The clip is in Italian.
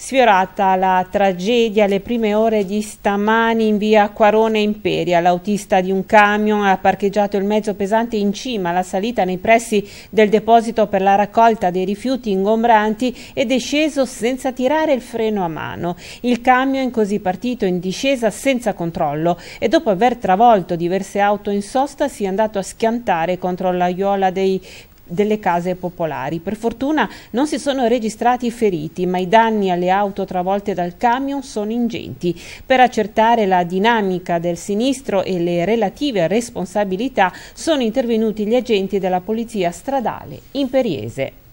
Sfiorata la tragedia alle prime ore di stamani in via Quarone Imperia, l'autista di un camion ha parcheggiato il mezzo pesante in cima alla salita nei pressi del deposito per la raccolta dei rifiuti ingombranti ed è sceso senza tirare il freno a mano. Il camion è così partito in discesa senza controllo e dopo aver travolto diverse auto in sosta si è andato a schiantare contro la l'aiuola dei delle case popolari. Per fortuna non si sono registrati feriti, ma i danni alle auto travolte dal camion sono ingenti. Per accertare la dinamica del sinistro e le relative responsabilità sono intervenuti gli agenti della Polizia Stradale in Periese.